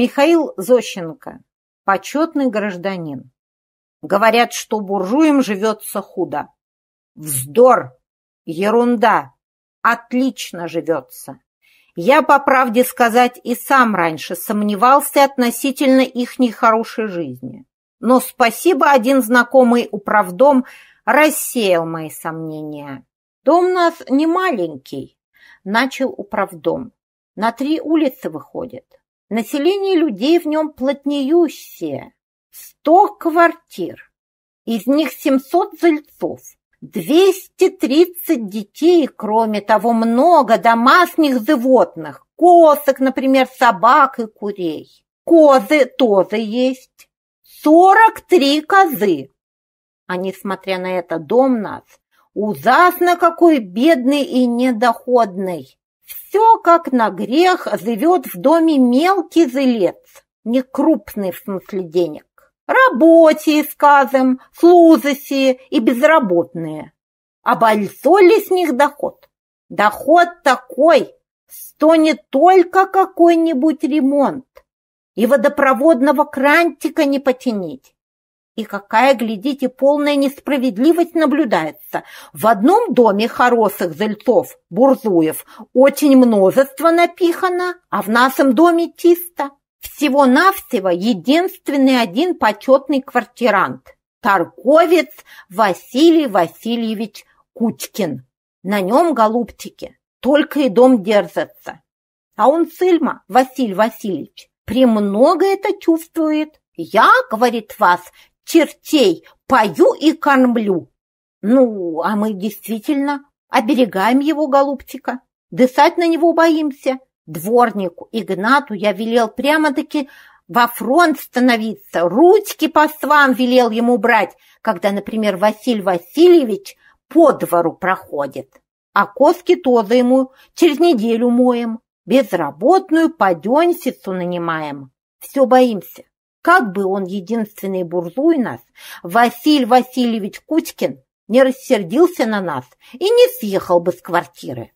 Михаил Зощенко. Почетный гражданин. Говорят, что буржуям живется худо. Вздор! Ерунда! Отлично живется! Я, по правде сказать, и сам раньше сомневался относительно их нехорошей жизни. Но спасибо один знакомый управдом рассеял мои сомнения. Дом нас не маленький, начал управдом. На три улицы выходит. Население людей в нем плотнеющее. Сто квартир. Из них 700 жильцов. 230 детей, кроме того, много домашних животных. Косок, например, собак и курей. Козы тоже есть. 43 козы. А несмотря на это, дом нас ужасно какой бедный и недоходный все как на грех живет в доме мелкий зелец, не крупный в смысле денег. Работе, скажем, служащие и безработные. А большой ли с них доход? Доход такой, что не только какой-нибудь ремонт, и водопроводного крантика не потянить, и какая, глядите, полная несправедливость наблюдается. В одном доме хороших зельцов, бурзуев, очень множество напихано, а в нашем доме чисто. Всего-навсего единственный один почетный квартирант – торговец Василий Васильевич Кучкин. На нем голубчики, только и дом держится. А он сыльма, Василь Васильевич, премного это чувствует. Я, говорит вас, чертей пою и кормлю. Ну, а мы действительно оберегаем его, голубчика, дышать на него боимся. Дворнику Игнату я велел прямо-таки во фронт становиться, ручки по свам велел ему брать, когда, например, Василий Васильевич по двору проходит. А коски тоже ему через неделю моем, безработную паденщицу нанимаем. Все боимся, как бы он, единственный бурзуй нас, Василь Васильевич Кучкин, не рассердился на нас и не съехал бы с квартиры.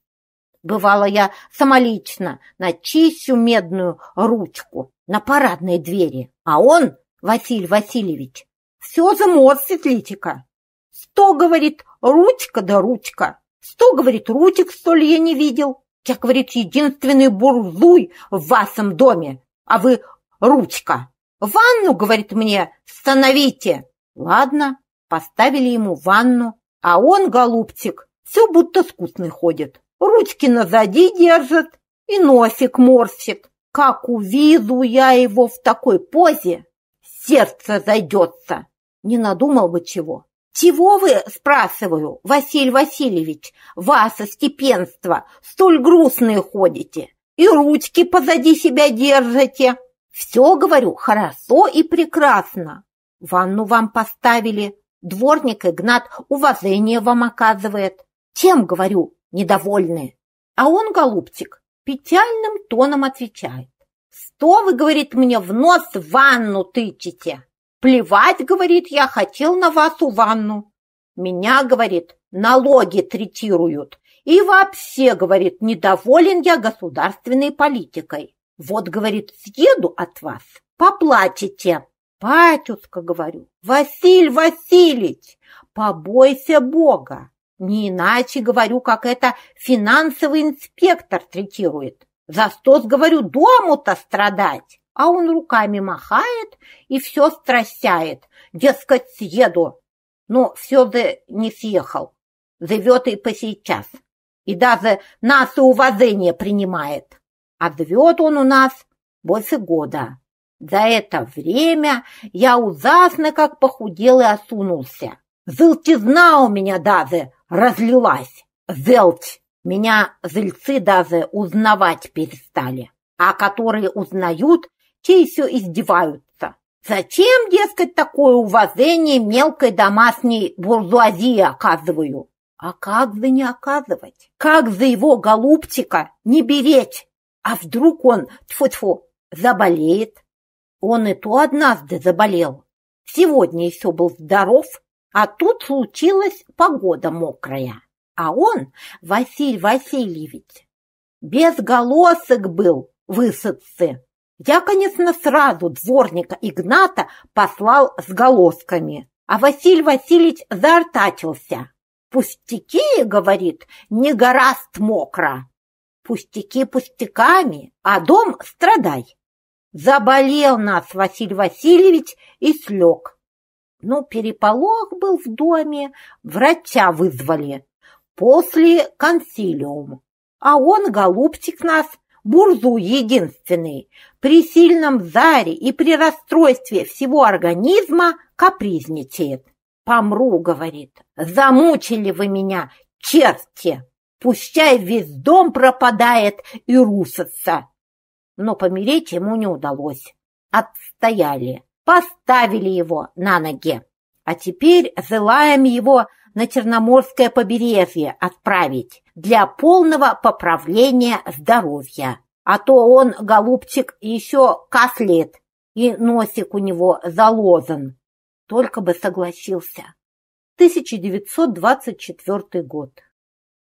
Бывала я самолично на начищу медную ручку на парадной двери, а он, Василь Васильевич, все заморсит Литика. Сто, говорит, ручка да ручка. Сто, говорит, ручек, столь я не видел. Я, говорит, единственный бурзуй в вашем доме, а вы ручка. Ванну, говорит мне, становите. Ладно, поставили ему ванну, а он, голубчик, все будто скучный ходит. Ручки назади держит и носик морщит. Как увижу я его в такой позе, сердце зайдется. Не надумал бы чего. Чего вы, спрашиваю, Василь Васильевич, вас из степенства столь грустные ходите и ручки позади себя держите? Все, говорю, хорошо и прекрасно. Ванну вам поставили, дворник Игнат уважение вам оказывает. Тем, говорю, недовольны. А он, голубчик, печальным тоном отвечает. Что вы, говорит, мне в нос ванну тычете? Плевать, говорит, я хотел на вас у ванну. Меня, говорит, налоги третируют. И вообще, говорит, недоволен я государственной политикой. Вот, говорит, съеду от вас, поплатите. Батюшка, говорю, Василь Васильевич, побойся Бога. Не иначе, говорю, как это финансовый инспектор третирует. За что, говорю, дому-то страдать? А он руками махает и все стращает. Дескать, съеду. Но все же не съехал. Зовет и по сейчас. И даже нас и уважение принимает. Ответ он у нас больше года. За это время я ужасно как похудел и осунулся. Зылтизна у меня даже разлилась. Зелть. Меня зельцы даже узнавать перестали. А которые узнают, те еще издеваются. Зачем, дескать, такое уважение мелкой домашней буржуазии оказываю? А как за не оказывать? Как за его голубчика не беречь? А вдруг он, тьфу-тьфу, заболеет? Он и то однажды заболел. Сегодня еще был здоров, а тут случилась погода мокрая. А он, Василь Васильевич, без голосок был высадцы. Я, конечно, сразу дворника Игната послал с голосками, а Василь Васильевич заортачился. «Пустяки, — говорит, — не гораст мокро, Пустяки пустяками, а дом страдай. Заболел нас Василий Васильевич и слег. Ну, переполох был в доме, врача вызвали. После консилиум. А он, голубчик нас, Бурзу единственный, при сильном заре и при расстройстве всего организма капризничает. «Помру», — говорит, — «замучили вы меня, черти!» Пущай весь дом пропадает и русится, Но помереть ему не удалось. Отстояли, поставили его на ноги. А теперь желаем его на Черноморское побережье отправить для полного поправления здоровья. А то он, голубчик, еще кашлет, и носик у него залозан. Только бы согласился. 1924 год.